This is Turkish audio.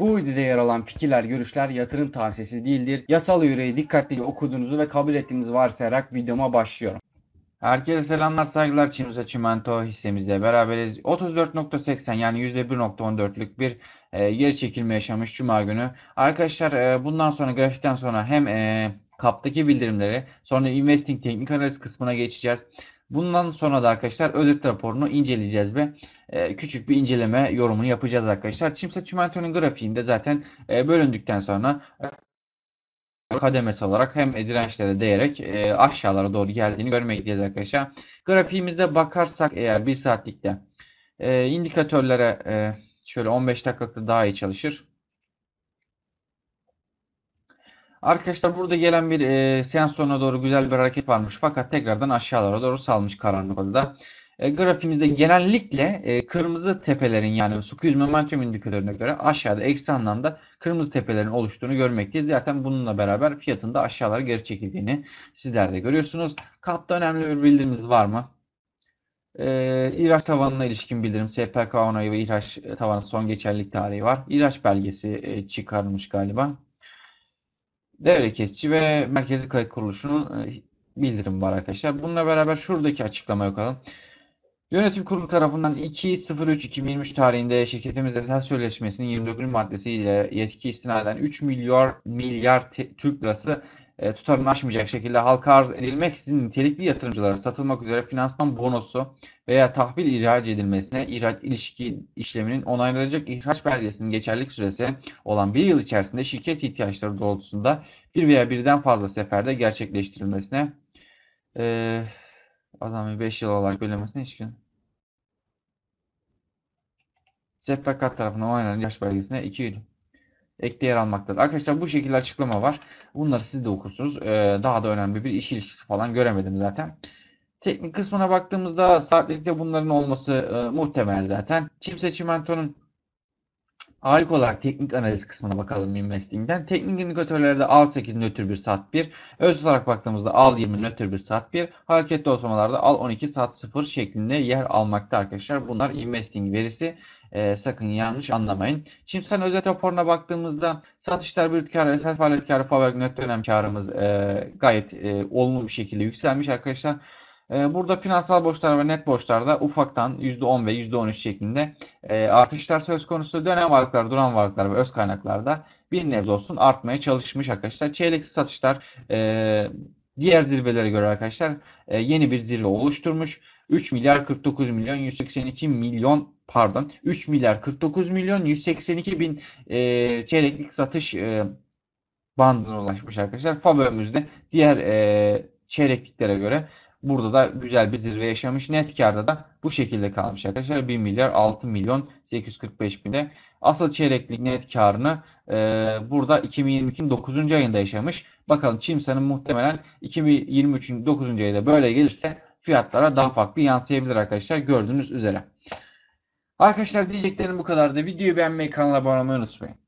Bu videoda yer alan fikirler, görüşler yatırım tavsiyesi değildir. Yasal yüreği dikkatlice okuduğunuzu ve kabul ettiğinizi varsayarak videoma başlıyorum. Herkese selamlar saygılar Çimsa Çimento hissemizle beraberiz. 34.80 yani %1.14'lük bir e, geri çekilme yaşamış Cuma günü. Arkadaşlar e, bundan sonra grafikten sonra hem e, kaptaki bildirimleri sonra investing teknik analiz kısmına geçeceğiz. Bundan sonra da arkadaşlar özet raporunu inceleyeceğiz ve e, küçük bir inceleme yorumunu yapacağız arkadaşlar. Çimsa çimentonun grafiğinde zaten e, bölündükten sonra e, kademesi olarak hem dirençlere değerek aşağılara doğru geldiğini görmekteyiz arkadaşlar. Grafiğimizde bakarsak eğer bir saatlikte indikatörlere şöyle 15 dakikada daha iyi çalışır. Arkadaşlar burada gelen bir e, seans sonuna doğru güzel bir hareket varmış. Fakat tekrardan aşağılara doğru salmış karanlık odada. E, grafimizde genellikle e, kırmızı tepelerin yani su yüzme momentum indikatörüne göre aşağıda eksi anlamda kırmızı tepelerin oluştuğunu görmekteyiz. Zaten bununla beraber fiyatın da aşağılara geri çekildiğini sizler de görüyorsunuz. Kapta önemli bir bildirimiz var mı? E, ihraç tavanına ilişkin bildirim, SPK onayı ve ihraç e, tavanı son geçerlilik tarihi var. İhraç belgesi e, çıkarmış galiba devre kesici ve merkezi kayıt kuruluşunun e, bildirim var arkadaşlar. Bununla beraber şuradaki açıklamaya bakalım. Yönetim kurulu tarafından 2.03.2023 tarihinde şirketimizle sel sözleşmesinin 29. ile yetki istinaden 3 milyar milyar Türk lirası e, tutarını aşmayacak şekilde halka arz edilmeksizin nitelikli yatırımcılara satılmak üzere finansman bonosu veya tahvil ihraç edilmesine ihraç ilişki işleminin onaylanacak ihraç belgesinin geçerlik süresi olan bir yıl içerisinde şirket ihtiyaçları doğrultusunda bir veya birden fazla seferde gerçekleştirilmesine e, azami 5 yıl olarak belirlemesine ilişkin SPK tarafından onaylanan ihraç belgesine 2 yıl ekte yer almaktadır. Arkadaşlar bu şekilde açıklama var. Bunları siz de okursunuz. Ee, daha da önemli bir iş ilişkisi falan göremedim zaten. Teknik kısmına baktığımızda saatlikte bunların olması e, muhtemel zaten. Çimse çimentonun Ağırlık olarak teknik analiz kısmına bakalım Investing'den. Teknik indikatörlerde al 8 nötr 1 sat 1. Öz olarak baktığımızda al 20 nötr 1 sat 1. Hareketli ortalamalarda al 12 sat 0 şeklinde yer almakta arkadaşlar. Bunlar Investing verisi. E, sakın yanlış anlamayın. Şimdi sen özet raporuna baktığımızda satışlar brüt kar, esas faaliyet karı, fabrik net dönem karımız e, ee, gayet e, olumlu bir şekilde yükselmiş arkadaşlar. Ee, burada finansal borçlar ve net borçlarda ufaktan %10 ve %13 şeklinde e, artışlar söz konusu. Dönem varlıklar, duran varlıklar ve öz kaynaklarda bir nebze olsun artmaya çalışmış arkadaşlar. Çeyrek satışlar e, diğer zirvelere göre arkadaşlar e, yeni bir zirve oluşturmuş. 3 milyar 49 milyon 182 milyon pardon 3 milyar 49 milyon 182 bin çeyreklik satış bandına ulaşmış arkadaşlar. Favorimizde diğer çeyrekliklere göre Burada da güzel bir zirve yaşamış. Net karda da bu şekilde kalmış arkadaşlar. 1 milyar 6 milyon 845 binde. Asıl çeyreklik net karını e, burada 2022'nin 9. ayında yaşamış. Bakalım Çimsa'nın muhtemelen 2023'ün 9. ayında böyle gelirse fiyatlara daha farklı yansıyabilir arkadaşlar. Gördüğünüz üzere. Arkadaşlar diyeceklerim bu kadardı videoyu beğenmeyi kanala abone olmayı unutmayın.